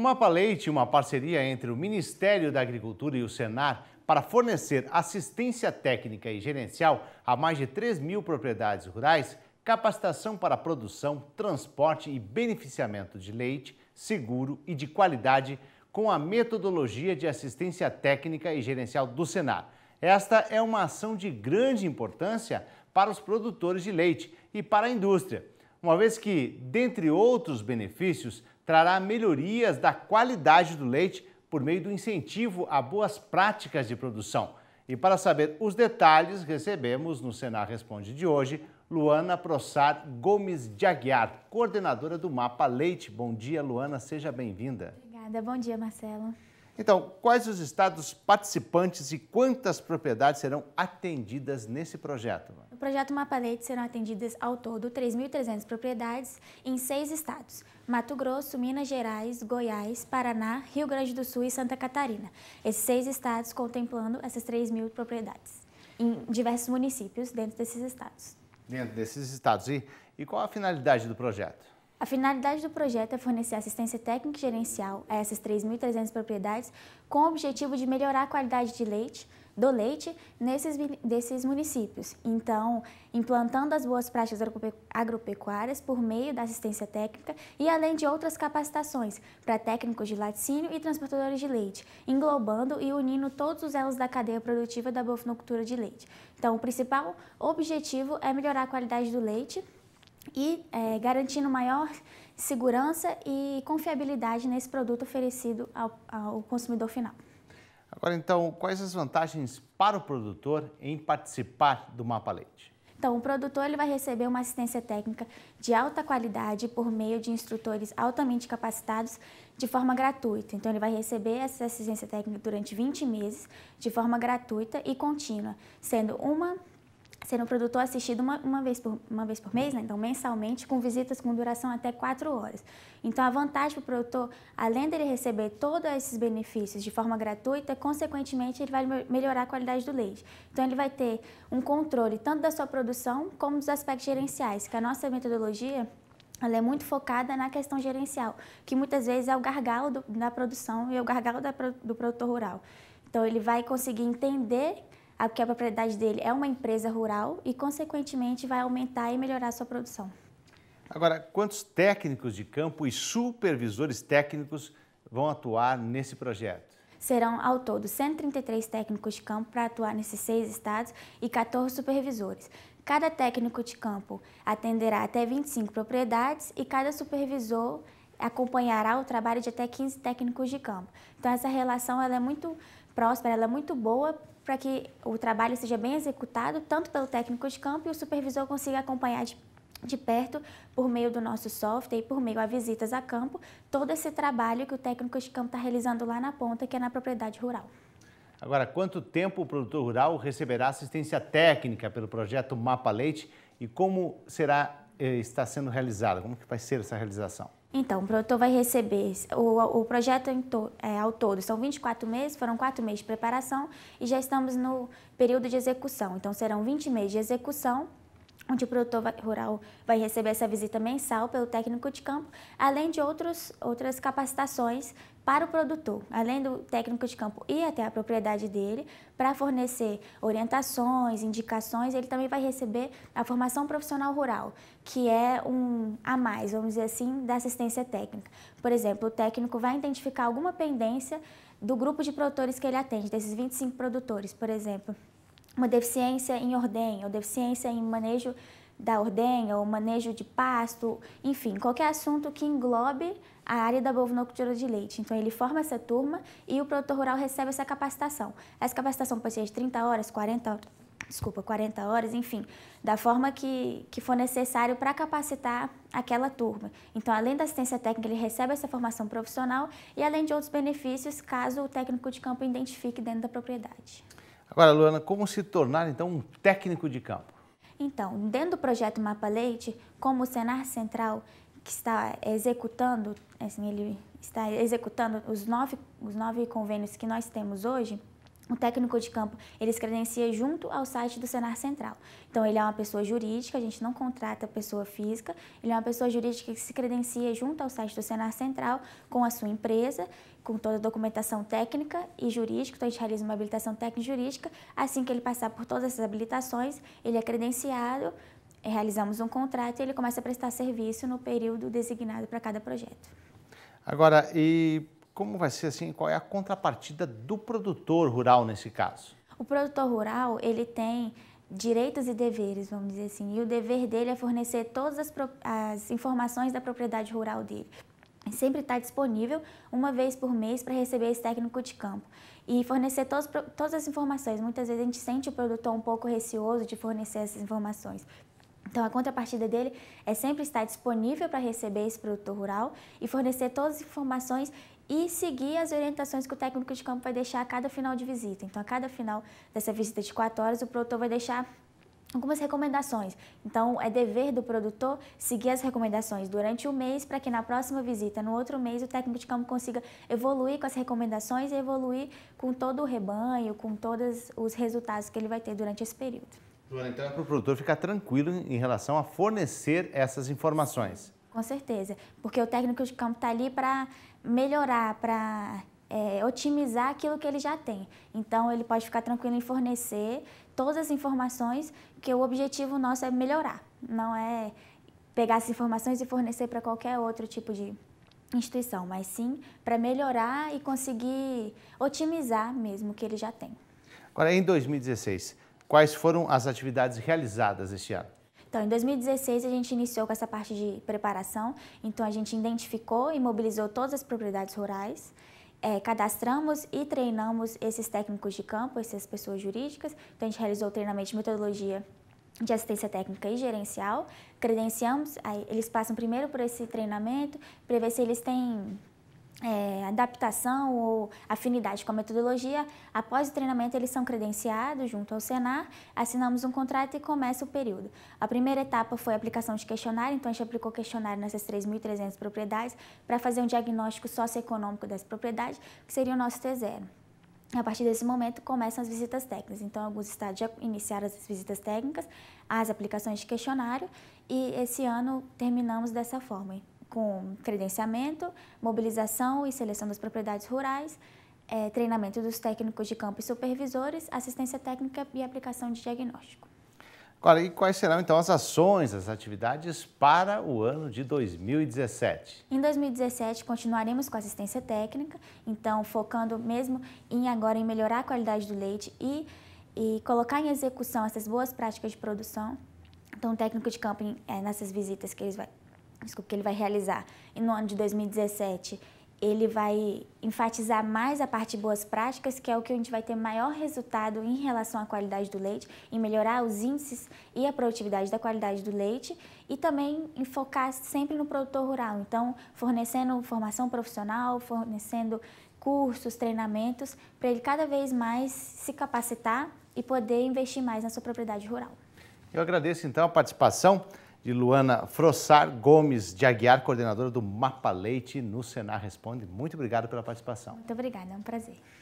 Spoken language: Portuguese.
Mapa Leite, uma parceria entre o Ministério da Agricultura e o Senar para fornecer assistência técnica e gerencial a mais de 3 mil propriedades rurais, capacitação para produção, transporte e beneficiamento de leite seguro e de qualidade com a metodologia de assistência técnica e gerencial do Senar. Esta é uma ação de grande importância para os produtores de leite e para a indústria, uma vez que, dentre outros benefícios, trará melhorias da qualidade do leite por meio do incentivo a boas práticas de produção. E para saber os detalhes, recebemos no Senar Responde de hoje Luana Prossar Gomes de Aguiar, coordenadora do Mapa Leite. Bom dia, Luana, seja bem-vinda. Obrigada, bom dia, Marcelo. Então, quais os estados participantes e quantas propriedades serão atendidas nesse projeto? No projeto Mapa Leite serão atendidas ao todo 3.300 propriedades em seis estados: Mato Grosso, Minas Gerais, Goiás, Paraná, Rio Grande do Sul e Santa Catarina. Esses seis estados contemplando essas 3.000 propriedades em diversos municípios dentro desses estados. Dentro desses estados. E, e qual a finalidade do projeto? A finalidade do projeto é fornecer assistência técnica e gerencial a essas 3.300 propriedades com o objetivo de melhorar a qualidade de leite, do leite nesses desses municípios. Então, implantando as boas práticas agropecuárias por meio da assistência técnica e além de outras capacitações para técnicos de laticínio e transportadores de leite, englobando e unindo todos os elos da cadeia produtiva da bovinocultura de leite. Então, o principal objetivo é melhorar a qualidade do leite e é, garantindo maior segurança e confiabilidade nesse produto oferecido ao, ao consumidor final. Agora, então, quais as vantagens para o produtor em participar do Mapa Leite? Então, o produtor ele vai receber uma assistência técnica de alta qualidade por meio de instrutores altamente capacitados de forma gratuita. Então, ele vai receber essa assistência técnica durante 20 meses de forma gratuita e contínua, sendo uma ser um produtor assistido uma, uma, vez, por, uma vez por mês, né? então mensalmente, com visitas com duração até 4 horas. Então, a vantagem para o produtor, além dele receber todos esses benefícios de forma gratuita, consequentemente, ele vai melhorar a qualidade do leite. Então, ele vai ter um controle tanto da sua produção como dos aspectos gerenciais, que a nossa metodologia ela é muito focada na questão gerencial, que muitas vezes é o gargalo do, da produção e é o gargalo da, do produtor rural. Então, ele vai conseguir entender porque a propriedade dele é uma empresa rural e, consequentemente, vai aumentar e melhorar a sua produção. Agora, quantos técnicos de campo e supervisores técnicos vão atuar nesse projeto? Serão ao todo 133 técnicos de campo para atuar nesses seis estados e 14 supervisores. Cada técnico de campo atenderá até 25 propriedades e cada supervisor acompanhará o trabalho de até 15 técnicos de campo. Então essa relação ela é muito próspera, ela é muito boa para que o trabalho seja bem executado, tanto pelo técnico de campo e o supervisor consiga acompanhar de, de perto, por meio do nosso software e por meio a visitas a campo, todo esse trabalho que o técnico de campo está realizando lá na ponta, que é na propriedade rural. Agora, quanto tempo o produtor rural receberá assistência técnica pelo projeto Mapa Leite e como será eh, está sendo realizada? Como que vai ser essa realização? Então, o produtor vai receber, o, o projeto em to, é, ao todo são 24 meses, foram 4 meses de preparação e já estamos no período de execução. Então, serão 20 meses de execução, onde o produtor vai, rural vai receber essa visita mensal pelo técnico de campo, além de outros, outras capacitações para o produtor, além do técnico de campo ir até a propriedade dele para fornecer orientações, indicações, ele também vai receber a formação profissional rural, que é um a mais, vamos dizer assim, da assistência técnica. Por exemplo, o técnico vai identificar alguma pendência do grupo de produtores que ele atende, desses 25 produtores, por exemplo, uma deficiência em ordenha ou deficiência em manejo da ordenha, o manejo de pasto, enfim, qualquer assunto que englobe a área da bovinocultura de leite. Então ele forma essa turma e o produtor rural recebe essa capacitação. Essa capacitação pode ser de 30 horas, 40 horas, desculpa, 40 horas, enfim, da forma que, que for necessário para capacitar aquela turma. Então, além da assistência técnica, ele recebe essa formação profissional e além de outros benefícios, caso o técnico de campo identifique dentro da propriedade. Agora, Luana, como se tornar então um técnico de campo? Então, dentro do projeto Mapa Leite, como o Senar Central que está executando, assim, ele está executando os nove, os nove convênios que nós temos hoje, o técnico de campo, ele se credencia junto ao site do Senar Central. Então, ele é uma pessoa jurídica, a gente não contrata pessoa física, ele é uma pessoa jurídica que se credencia junto ao site do Senar Central com a sua empresa, com toda a documentação técnica e jurídica, então a gente realiza uma habilitação técnica e jurídica. Assim que ele passar por todas essas habilitações, ele é credenciado, realizamos um contrato e ele começa a prestar serviço no período designado para cada projeto. Agora, e como vai ser assim, qual é a contrapartida do produtor rural nesse caso? O produtor rural, ele tem direitos e deveres, vamos dizer assim, e o dever dele é fornecer todas as, as informações da propriedade rural dele. Sempre está disponível uma vez por mês para receber esse técnico de campo e fornecer todos, todas as informações. Muitas vezes a gente sente o produtor um pouco receoso de fornecer essas informações. Então, a contrapartida dele é sempre estar disponível para receber esse produtor rural e fornecer todas as informações e seguir as orientações que o técnico de campo vai deixar a cada final de visita. Então, a cada final dessa visita de quatro horas, o produtor vai deixar algumas recomendações. Então, é dever do produtor seguir as recomendações durante o mês para que na próxima visita, no outro mês, o técnico de campo consiga evoluir com as recomendações e evoluir com todo o rebanho, com todos os resultados que ele vai ter durante esse período. Luana, então é para o produtor ficar tranquilo em relação a fornecer essas informações. Com certeza, porque o técnico de campo está ali para melhorar, para é, otimizar aquilo que ele já tem. Então, ele pode ficar tranquilo em fornecer todas as informações, que o objetivo nosso é melhorar, não é pegar essas informações e fornecer para qualquer outro tipo de instituição, mas sim para melhorar e conseguir otimizar mesmo o que ele já tem. Agora, em 2016, quais foram as atividades realizadas este ano? Então, em 2016 a gente iniciou com essa parte de preparação, então a gente identificou e mobilizou todas as propriedades rurais, é, cadastramos e treinamos esses técnicos de campo, essas pessoas jurídicas, então a gente realizou o treinamento de metodologia de assistência técnica e gerencial, credenciamos, eles passam primeiro por esse treinamento para ver se eles têm é, adaptação ou afinidade com a metodologia, após o treinamento eles são credenciados junto ao Senar, assinamos um contrato e começa o período. A primeira etapa foi a aplicação de questionário, então a gente aplicou questionário nessas 3.300 propriedades para fazer um diagnóstico socioeconômico das propriedades, que seria o nosso T0. A partir desse momento começam as visitas técnicas. Então, alguns estados já iniciaram as visitas técnicas, as aplicações de questionário e esse ano terminamos dessa forma com credenciamento, mobilização e seleção das propriedades rurais, é, treinamento dos técnicos de campo e supervisores, assistência técnica e aplicação de diagnóstico. Agora, e quais serão então as ações, as atividades para o ano de 2017? Em 2017, continuaremos com assistência técnica, então focando mesmo em agora em melhorar a qualidade do leite e, e colocar em execução essas boas práticas de produção. Então, o técnico de campo, é, nessas visitas que, eles vai, desculpa, que ele vai realizar e no ano de 2017 ele vai enfatizar mais a parte de boas práticas, que é o que a gente vai ter maior resultado em relação à qualidade do leite, em melhorar os índices e a produtividade da qualidade do leite e também em focar sempre no produtor rural. Então, fornecendo formação profissional, fornecendo cursos, treinamentos, para ele cada vez mais se capacitar e poder investir mais na sua propriedade rural. Eu agradeço então a participação de Luana Frossar Gomes de Aguiar, coordenadora do Mapa Leite no Senar Responde. Muito obrigado pela participação. Muito obrigada, é um prazer.